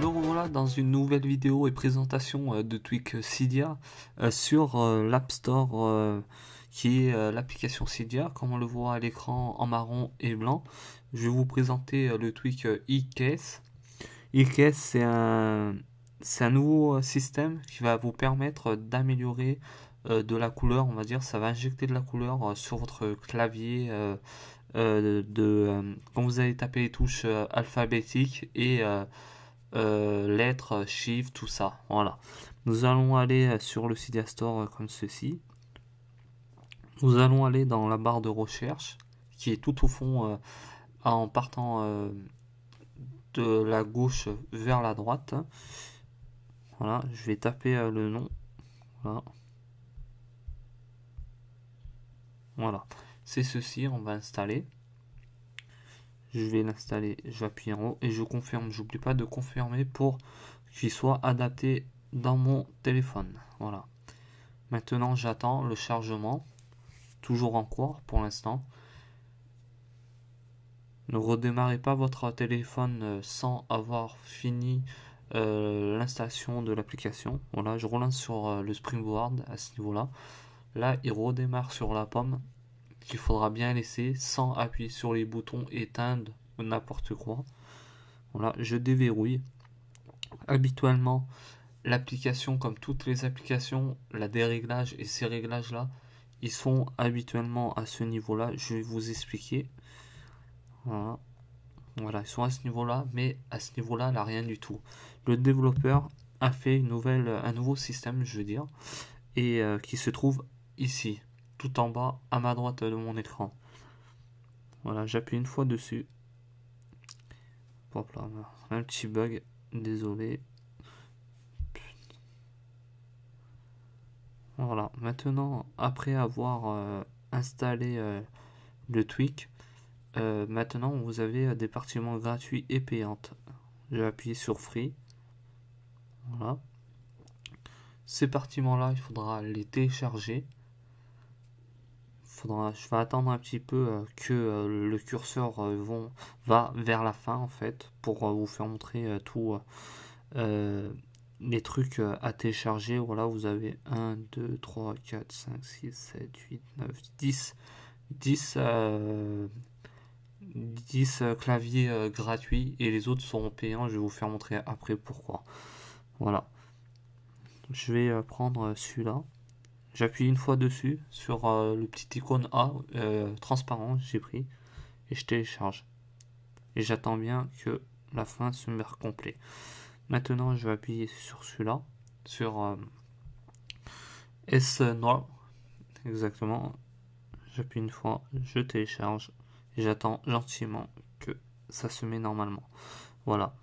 nous revoilà dans une nouvelle vidéo et présentation euh, de Tweak euh, Cydia euh, sur l'App Store qui est l'application Cydia, comme on le voit à l'écran en marron et blanc. Je vais vous présenter le Tweak eCase. eCase, c'est un, nouveau système qui va vous permettre d'améliorer de la couleur, on va dire, ça va injecter de la couleur sur votre clavier de, quand vous allez taper les touches alphabétiques et euh, lettres, chiffres, tout ça. Voilà. Nous allons aller euh, sur le Cydia Store euh, comme ceci. Nous allons aller dans la barre de recherche qui est tout au fond en partant de la gauche vers la droite. Voilà, je vais taper le nom. Voilà. C'est ceci, on va installer je vais l'installer, j'appuie en haut et je confirme, j'oublie pas de confirmer pour qu'il soit adapté dans mon téléphone. Voilà. Maintenant, j'attends le chargement, toujours en cours pour l'instant. Ne redémarrez pas votre téléphone euh, sans avoir fini euh, l'installation de l'application. Voilà, je relance sur euh, le Springboard à ce niveau-là. Là, il redémarre sur la pomme qu'il faudra bien laisser sans appuyer sur les boutons éteindre ou n'importe quoi. Voilà, je déverrouille. Habituellement, l'application, comme toutes les applications, la déréglage et ces réglages-là, ils sont habituellement à ce niveau-là. Je vais vous expliquer. Voilà. ils sont à ce niveau-là, mais à ce niveau-là, là, rien du tout. Le développeur a fait une nouvelle, un nouveau système, je veux dire, et euh, qui se trouve ici tout en bas à ma droite de mon écran. Voilà, j'appuie une fois dessus. Hop là, un petit bug, désolé. Voilà, maintenant, après avoir euh, installé euh, le tweak, euh, maintenant vous avez des partiments gratuits et payantes. J'ai appuyé sur Free. Voilà. Ces partiments-là, il faudra les télécharger je vais attendre un petit peu euh, que euh, le curseur euh, vont, va vers la fin en fait pour vous faire montrer tous les trucs à télécharger. Voilà, vous avez 1, 2, 3, 4, 5, 6, 7, 8, 9, 10, 10, 10 claviers gratuits et les autres seront payants. Je vais vous faire montrer après pourquoi. Voilà. Je vais prendre celui-là. J'appuie une fois dessus sur euh, le petit icône A euh, transparent, j'ai pris, et je télécharge. Et j'attends bien que la fin se meure complet. Maintenant, je vais appuyer sur celui-là, sur euh, S noir, exactement. J'appuie une fois, je télécharge, et j'attends gentiment que ça se met normalement. Voilà.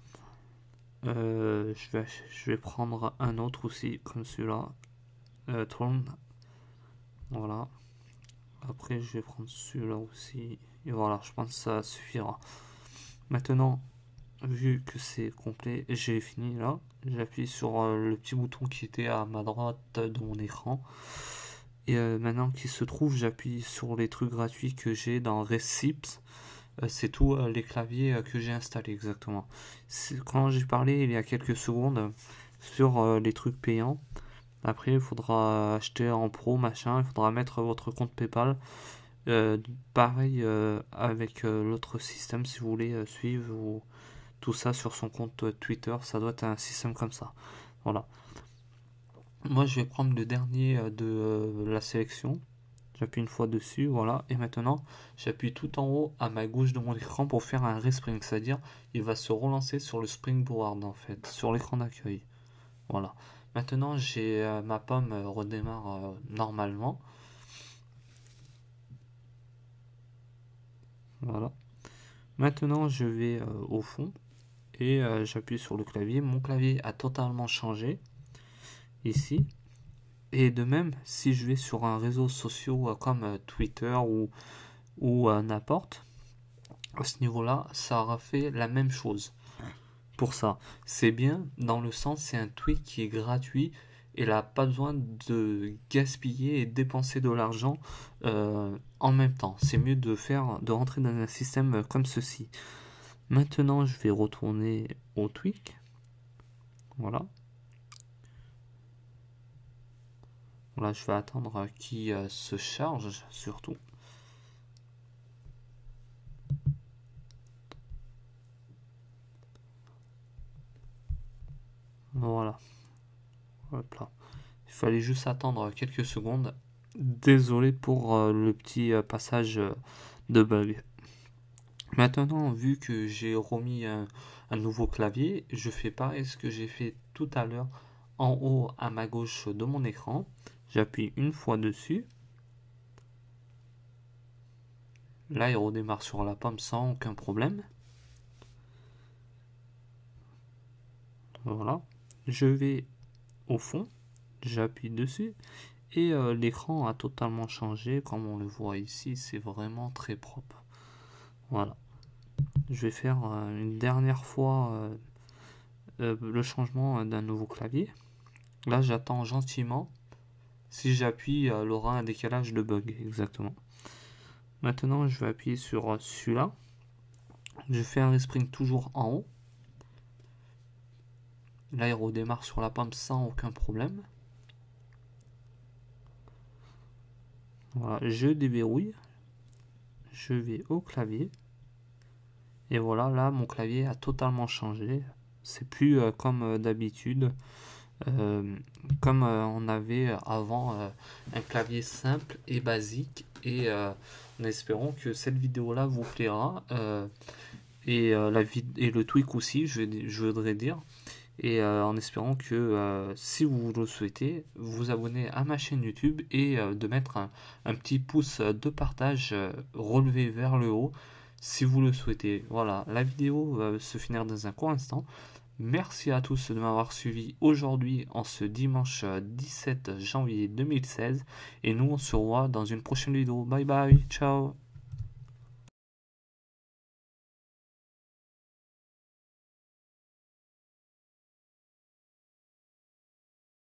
je, vais, je vais prendre un autre aussi, comme celui-là, euh, voilà. Après, je vais prendre celui-là aussi. Et voilà, je pense que ça suffira. Maintenant, vu que c'est complet, j'ai fini là. J'appuie sur euh, le petit bouton qui était à ma droite de mon écran. Et euh, maintenant qu'il se trouve, j'appuie sur les trucs gratuits que j'ai dans Recips. c'est tous les claviers que j'ai installés exactement. Quand j'ai parlé il y a quelques secondes sur les trucs payants, après, il faudra acheter en pro, machin, il faudra mettre votre compte PayPal. Euh, pareil euh, avec euh, l'autre système, si vous voulez suivre tout ça sur son compte Twitter, ça doit être un système comme ça. Voilà. Moi, je vais prendre le dernier de la sélection. J'appuie une fois dessus, voilà. Et maintenant, j'appuie tout en haut à ma gauche de mon écran pour faire un respring, c'est-à-dire il va se relancer sur le springboard en fait, sur l'écran d'accueil. Voilà. Maintenant, j'ai euh, ma pomme euh, redémarre euh, normalement. Voilà. Maintenant, je vais au fond et j'appuie sur le clavier. Mon clavier a totalement changé ici. Et de même, si je vais sur un réseau social comme Twitter ou, ou n'importe, à ce niveau-là, ça aura fait la même chose pour ça. C'est bien, dans le sens, c'est un tweet qui est gratuit et là, pas besoin de gaspiller et dépenser de l'argent euh, en même temps. C'est mieux de faire, de rentrer dans un système comme ceci. Maintenant, je vais retourner au tweak. Voilà. Voilà, je vais attendre qui euh, se charge surtout. Il fallait juste attendre quelques secondes. Désolé pour euh, le petit euh, passage euh, de bug. Maintenant, vu que j'ai remis un, un, nouveau clavier, je fais pareil ce que j'ai fait tout à l'heure en haut à ma gauche de mon écran. J'appuie une fois dessus. Là, il redémarre sur la pomme sans aucun problème. Voilà. Je vais au fond. J'appuie dessus et euh, l'écran a totalement changé comme on le voit ici c'est vraiment très propre voilà je vais faire euh, une dernière fois euh, le changement d'un nouveau clavier là j'attends gentiment si j'appuie l'aura un décalage de bug exactement maintenant je vais appuyer sur celui-là je fais un respring toujours en haut L'aéro démarre sur la pompe sans aucun problème. Voilà, je déverrouille. Je vais au clavier. Et voilà, là, mon clavier a totalement changé. C'est plus euh, comme euh, d'habitude. Euh, comme on avait avant un clavier simple et basique. Et en espérant que cette vidéo-là vous plaira. et, la et le tweak aussi, je voudrais dire et euh, en espérant que euh, si vous le souhaitez, vous abonnez à ma chaîne YouTube et euh, de mettre un, un, petit pouce de partage relevé vers le haut si vous le souhaitez. Voilà, la vidéo va se finir dans un court instant. Merci à tous de m'avoir suivi aujourd'hui en ce dimanche 17 janvier 2016 et nous on se revoit dans une prochaine vidéo. Bye bye, ciao